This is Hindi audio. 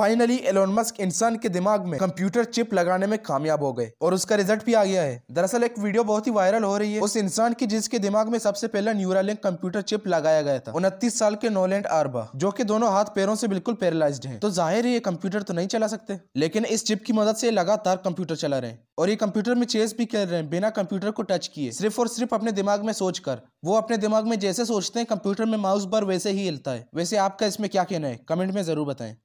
फाइनली एलोन मस्क इंसान के दिमाग में कंप्यूटर चिप लगाने में कामयाब हो गए और उसका रिजल्ट भी आ गया है दरअसल एक वीडियो बहुत ही वायरल हो रही है उस इंसान की जिसके दिमाग में सबसे पहला न्यूरालिंक कंप्यूटर चिप लगाया गया था उनतीस साल के नोलैंड आरबा जो कि दोनों हाथ पैरों से बिल्कुल पैरालाइज है तो जाहिर है ये कंप्यूटर तो नहीं चला सकते लेकिन इस चिप की मदद से लगातार कंप्यूटर चला रहे और ये कंप्यूटर में चेस भी खेल रहे हैं बिना कंप्यूटर को टच किए सिर्फ और सिर्फ अपने दिमाग में सोचकर वो अपने दिमाग में जैसे सोचते हैं कंप्यूटर में माउस बार वैसे ही हिलता है वैसे आपका इसमें क्या कहना है कमेंट में जरूर बताएं